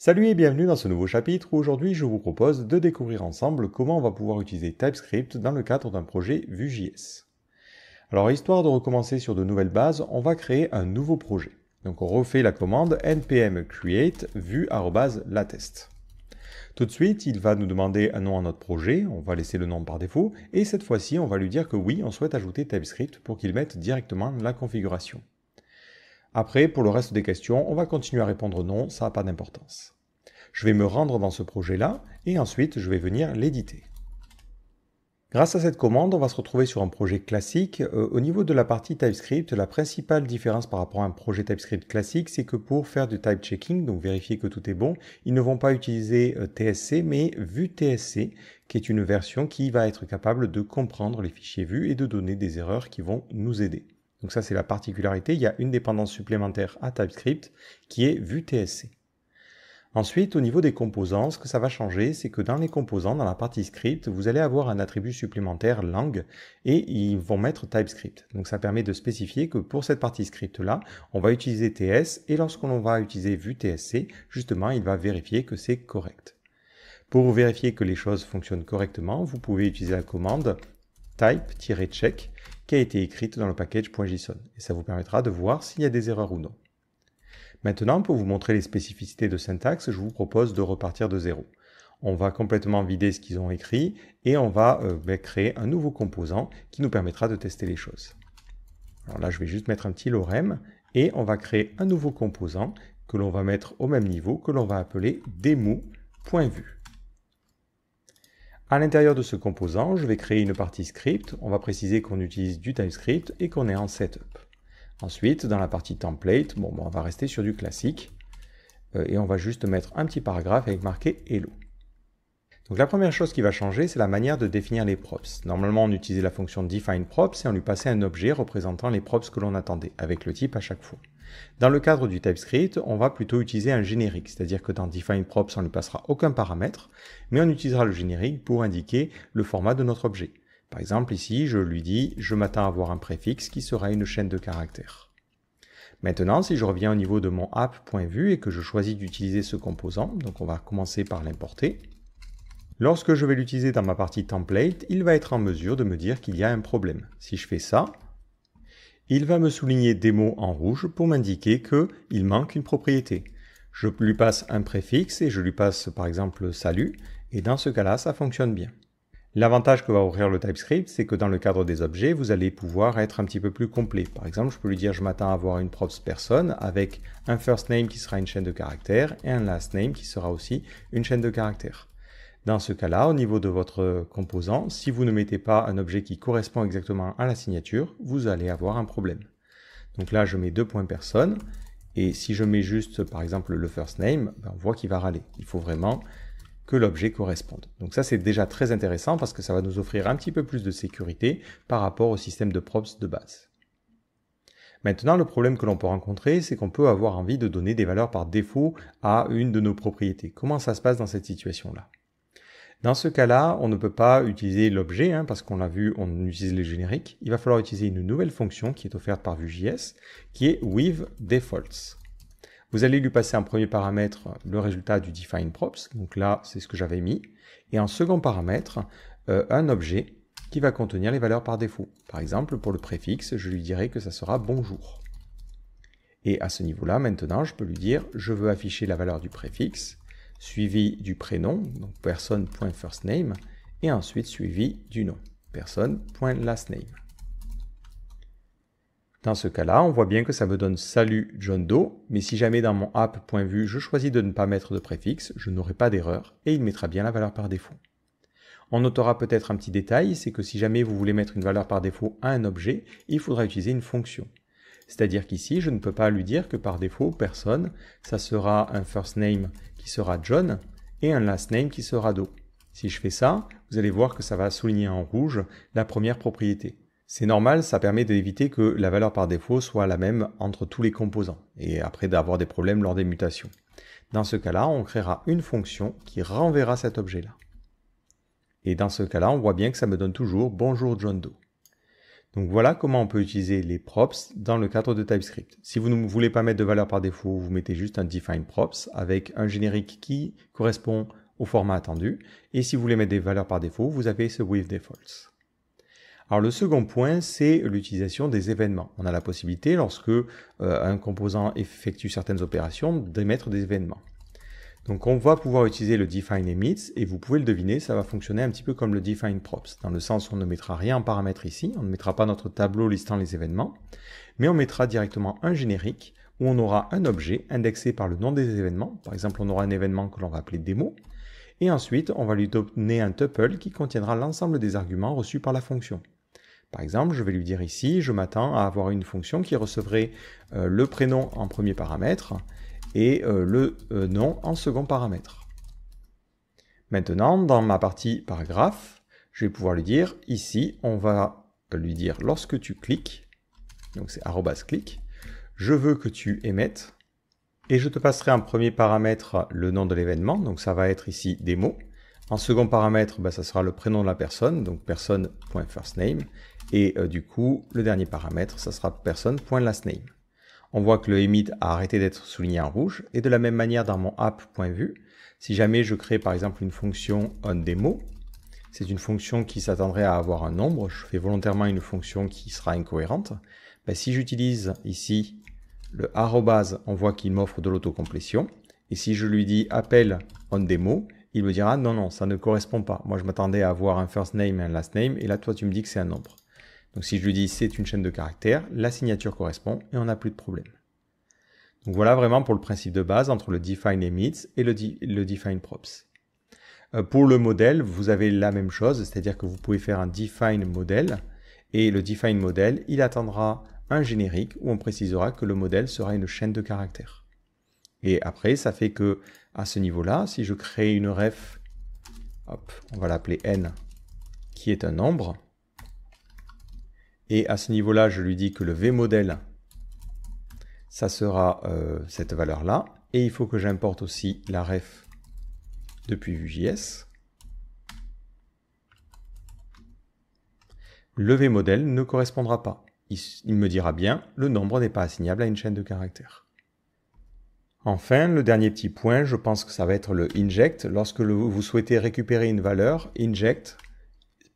Salut et bienvenue dans ce nouveau chapitre où aujourd'hui je vous propose de découvrir ensemble comment on va pouvoir utiliser TypeScript dans le cadre d'un projet Vue.js. Alors histoire de recommencer sur de nouvelles bases, on va créer un nouveau projet. Donc on refait la commande npm create vue.latest. Tout de suite, il va nous demander un nom à notre projet, on va laisser le nom par défaut, et cette fois-ci, on va lui dire que oui, on souhaite ajouter TypeScript pour qu'il mette directement la configuration. Après, pour le reste des questions, on va continuer à répondre non, ça n'a pas d'importance. Je vais me rendre dans ce projet-là, et ensuite je vais venir l'éditer. Grâce à cette commande, on va se retrouver sur un projet classique. Euh, au niveau de la partie TypeScript, la principale différence par rapport à un projet TypeScript classique, c'est que pour faire du type checking, donc vérifier que tout est bon, ils ne vont pas utiliser euh, TSC, mais VueTSC, qui est une version qui va être capable de comprendre les fichiers vus et de donner des erreurs qui vont nous aider. Donc ça, c'est la particularité. Il y a une dépendance supplémentaire à TypeScript qui est Vue TSC. Ensuite, au niveau des composants, ce que ça va changer, c'est que dans les composants, dans la partie script, vous allez avoir un attribut supplémentaire langue et ils vont mettre TypeScript. Donc ça permet de spécifier que pour cette partie script-là, on va utiliser TS et lorsqu'on va utiliser Vue TSC, justement, il va vérifier que c'est correct. Pour vérifier que les choses fonctionnent correctement, vous pouvez utiliser la commande type-check qui a été écrite dans le package.json, et ça vous permettra de voir s'il y a des erreurs ou non. Maintenant, pour vous montrer les spécificités de syntaxe, je vous propose de repartir de zéro. On va complètement vider ce qu'ils ont écrit et on va euh, bah, créer un nouveau composant qui nous permettra de tester les choses. Alors là, je vais juste mettre un petit lorem et on va créer un nouveau composant que l'on va mettre au même niveau, que l'on va appeler demo.vue. À l'intérieur de ce composant, je vais créer une partie script. On va préciser qu'on utilise du TypeScript et qu'on est en setup. Ensuite, dans la partie template, bon, on va rester sur du classique. Euh, et on va juste mettre un petit paragraphe avec marqué Hello. Donc la première chose qui va changer, c'est la manière de définir les props. Normalement, on utilisait la fonction define props et on lui passait un objet représentant les props que l'on attendait, avec le type à chaque fois. Dans le cadre du TypeScript, on va plutôt utiliser un générique, c'est-à-dire que dans DefineProps, on ne passera aucun paramètre, mais on utilisera le générique pour indiquer le format de notre objet. Par exemple, ici, je lui dis « je m'attends à avoir un préfixe qui sera une chaîne de caractères ». Maintenant, si je reviens au niveau de mon app.vue et que je choisis d'utiliser ce composant, donc on va commencer par l'importer, lorsque je vais l'utiliser dans ma partie template, il va être en mesure de me dire qu'il y a un problème. Si je fais ça, il va me souligner des mots en rouge pour m'indiquer qu'il manque une propriété. Je lui passe un préfixe et je lui passe par exemple salut, et dans ce cas-là, ça fonctionne bien. L'avantage que va ouvrir le TypeScript, c'est que dans le cadre des objets, vous allez pouvoir être un petit peu plus complet. Par exemple, je peux lui dire je m'attends à avoir une props personne avec un first name qui sera une chaîne de caractères et un last name qui sera aussi une chaîne de caractères. Dans ce cas-là, au niveau de votre composant, si vous ne mettez pas un objet qui correspond exactement à la signature, vous allez avoir un problème. Donc là, je mets deux points personne, et si je mets juste, par exemple, le first name, ben, on voit qu'il va râler. Il faut vraiment que l'objet corresponde. Donc ça, c'est déjà très intéressant parce que ça va nous offrir un petit peu plus de sécurité par rapport au système de props de base. Maintenant, le problème que l'on peut rencontrer, c'est qu'on peut avoir envie de donner des valeurs par défaut à une de nos propriétés. Comment ça se passe dans cette situation-là dans ce cas-là, on ne peut pas utiliser l'objet, hein, parce qu'on l'a vu, on utilise les génériques. Il va falloir utiliser une nouvelle fonction qui est offerte par Vue.js, qui est withDefaults ». Vous allez lui passer en premier paramètre, le résultat du defineProps », donc là, c'est ce que j'avais mis, et en second paramètre, euh, un objet qui va contenir les valeurs par défaut. Par exemple, pour le préfixe, je lui dirai que ça sera bonjour. Et à ce niveau-là, maintenant, je peux lui dire, je veux afficher la valeur du préfixe, suivi du prénom, donc personne.firstname, et ensuite suivi du nom, Person.LastName. Dans ce cas-là, on voit bien que ça me donne salut John Doe, mais si jamais dans mon app.vue je choisis de ne pas mettre de préfixe, je n'aurai pas d'erreur et il mettra bien la valeur par défaut. On notera peut-être un petit détail, c'est que si jamais vous voulez mettre une valeur par défaut à un objet, il faudra utiliser une fonction. C'est-à-dire qu'ici, je ne peux pas lui dire que par défaut, personne, ça sera un first name qui sera John et un last name qui sera Do. Si je fais ça, vous allez voir que ça va souligner en rouge la première propriété. C'est normal, ça permet d'éviter que la valeur par défaut soit la même entre tous les composants, et après d'avoir des problèmes lors des mutations. Dans ce cas-là, on créera une fonction qui renverra cet objet-là. Et dans ce cas-là, on voit bien que ça me donne toujours bonjour John Doe. Donc voilà comment on peut utiliser les props dans le cadre de TypeScript. Si vous ne voulez pas mettre de valeur par défaut, vous mettez juste un define props avec un générique qui correspond au format attendu. Et si vous voulez mettre des valeurs par défaut, vous avez ce with defaults. Alors le second point, c'est l'utilisation des événements. On a la possibilité, lorsque euh, un composant effectue certaines opérations, d'émettre des événements. Donc on va pouvoir utiliser le define et vous pouvez le deviner, ça va fonctionner un petit peu comme le define props, dans le sens où on ne mettra rien en paramètre ici, on ne mettra pas notre tableau listant les événements, mais on mettra directement un générique où on aura un objet indexé par le nom des événements, par exemple on aura un événement que l'on va appeler démo, et ensuite on va lui donner un tuple qui contiendra l'ensemble des arguments reçus par la fonction. Par exemple, je vais lui dire ici, je m'attends à avoir une fonction qui recevrait euh, le prénom en premier paramètre et euh, le euh, nom en second paramètre. Maintenant, dans ma partie paragraphe, je vais pouvoir lui dire, ici, on va lui dire lorsque tu cliques, donc c'est clic, je veux que tu émettes, et je te passerai en premier paramètre le nom de l'événement, donc ça va être ici mots. En second paramètre, bah, ça sera le prénom de la personne, donc personne.firstname, et euh, du coup, le dernier paramètre, ça sera personne.lastname on voit que le emit a arrêté d'être souligné en rouge. Et de la même manière, dans mon app.vue, si jamais je crée par exemple une fonction onDemo, c'est une fonction qui s'attendrait à avoir un nombre. Je fais volontairement une fonction qui sera incohérente. Ben, si j'utilise ici le arrobase, on voit qu'il m'offre de l'autocomplétion. Et si je lui dis appel onDemo, il me dira non, non, ça ne correspond pas. Moi, je m'attendais à avoir un first name et un last name. Et là, toi, tu me dis que c'est un nombre. Donc si je lui dis c'est une chaîne de caractères, la signature correspond et on n'a plus de problème. Donc voilà vraiment pour le principe de base entre le define define-emits » et le, define props. Euh, pour le modèle, vous avez la même chose, c'est-à-dire que vous pouvez faire un define model et le define modèle, il attendra un générique où on précisera que le modèle sera une chaîne de caractères. Et après, ça fait que à ce niveau-là, si je crée une ref, hop, on va l'appeler n, qui est un nombre, et à ce niveau-là, je lui dis que le vmodel ça sera euh, cette valeur-là. Et il faut que j'importe aussi la ref depuis Vue.js. Le vmodel ne correspondra pas. Il, me dira bien, le nombre n'est pas assignable à une chaîne de caractères. Enfin, le dernier petit point, je pense que ça va être le inject. Lorsque vous souhaitez récupérer une valeur, inject,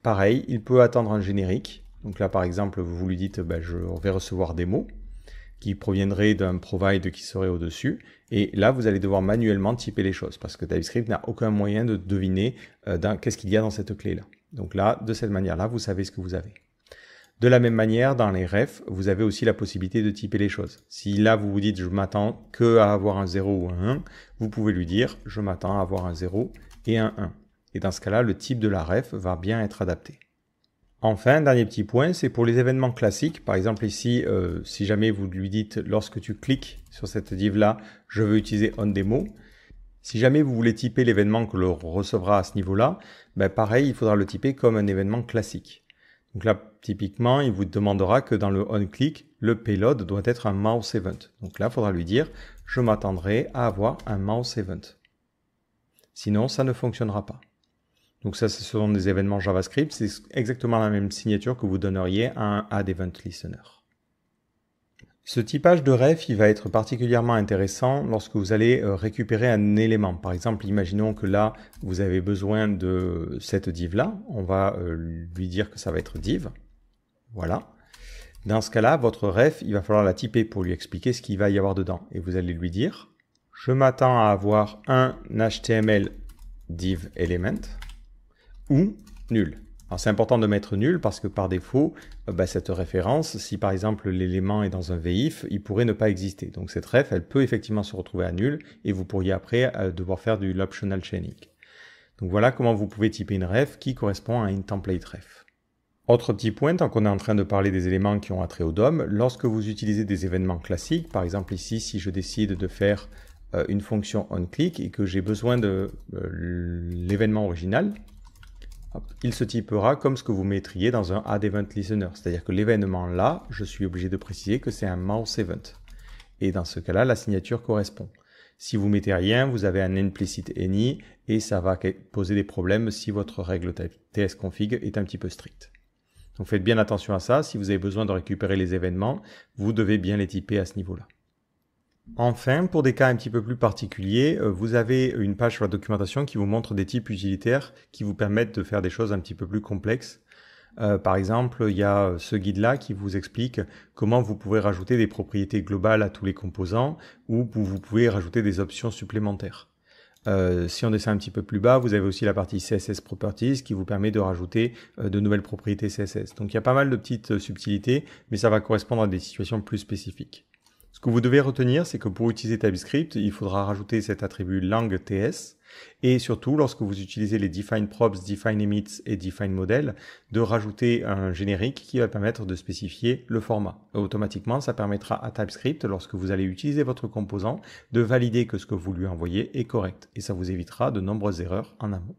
pareil, il peut attendre un générique. Donc là, par exemple, vous lui dites, bah, je vais recevoir des mots qui proviendraient d'un provide qui serait au-dessus. Et là, vous allez devoir manuellement typer les choses parce que TypeScript n'a aucun moyen de deviner euh, qu'est-ce qu'il y a dans cette clé-là. Donc là, de cette manière-là, vous savez ce que vous avez. De la même manière, dans les refs, vous avez aussi la possibilité de typer les choses. Si là, vous vous dites, je m'attends que à avoir un 0 ou un 1, vous pouvez lui dire, je m'attends à avoir un 0 et un 1. Et dans ce cas-là, le type de la ref va bien être adapté. Enfin, dernier petit point, c'est pour les événements classiques. Par exemple, ici, euh, si jamais vous lui dites lorsque tu cliques sur cette div-là, je veux utiliser on demo. Si jamais vous voulez typer l'événement que l'on recevra à ce niveau-là, ben pareil, il faudra le typer comme un événement classique. Donc là, typiquement, il vous demandera que dans le onClick, le payload doit être un mouse event. Donc là, il faudra lui dire, je m'attendrai à avoir un mouse event. Sinon, ça ne fonctionnera pas. Donc ça, ce sont des événements JavaScript. C'est exactement la même signature que vous donneriez à un AddEventListener. Ce typage de ref, il va être particulièrement intéressant lorsque vous allez euh, récupérer un élément. Par exemple, imaginons que là, vous avez besoin de cette div-là. On va euh, lui dire que ça va être div. Voilà. Dans ce cas-là, votre ref, il va falloir la typer pour lui expliquer ce qu'il va y avoir dedans. Et vous allez lui dire, je m'attends à avoir un HTML div element ou nul. c'est important de mettre nul parce que par défaut, euh, bah, cette référence, si par exemple l'élément est dans un VIF, il pourrait ne pas exister. Donc cette ref, elle peut effectivement se retrouver à nul et vous pourriez après euh, devoir faire du l'optional chaining. Donc voilà comment vous pouvez typer une ref qui correspond à une template ref. Autre petit point, tant qu'on est en train de parler des éléments qui ont attrait au DOM, lorsque vous utilisez des événements classiques, par exemple ici, si je décide de faire euh, une fonction onClick et que j'ai besoin de l'événement original, il se typera comme ce que vous mettriez dans un Add Listener. C'est-à-dire que l'événement là, je suis obligé de préciser que c'est un MouseEvent. event. Et dans ce cas-là, la signature correspond. Si vous mettez rien, vous avez un implicit any et ça va poser des problèmes si votre règle tsconfig est un petit peu stricte. Donc faites bien attention à ça. Si vous avez besoin de récupérer les événements, vous devez bien les typer à ce niveau-là. Enfin, pour des cas un petit peu plus particuliers, euh, vous avez une page sur la documentation qui vous montre des types utilitaires qui vous permettent de faire des choses un petit peu plus complexes. Euh, par exemple, il y a euh, ce guide-là qui vous explique comment vous pouvez rajouter des propriétés globales à tous les composants ou vous pouvez rajouter des options supplémentaires. si on descend un petit peu plus bas, vous avez aussi la partie CSS Properties qui vous permet de rajouter de nouvelles propriétés CSS. Donc il y a pas mal de petites subtilités, mais ça va correspondre à des situations plus spécifiques. Ce que vous devez retenir, c'est que pour utiliser TypeScript, il faudra rajouter cet attribut langue TS et surtout lorsque vous utilisez les define props, define et define model, de rajouter un générique qui va permettre de spécifier le format. automatiquement, ça permettra à TypeScript, lorsque vous allez utiliser votre composant, de valider que ce que vous lui envoyez est correct et ça vous évitera de nombreuses erreurs en amont.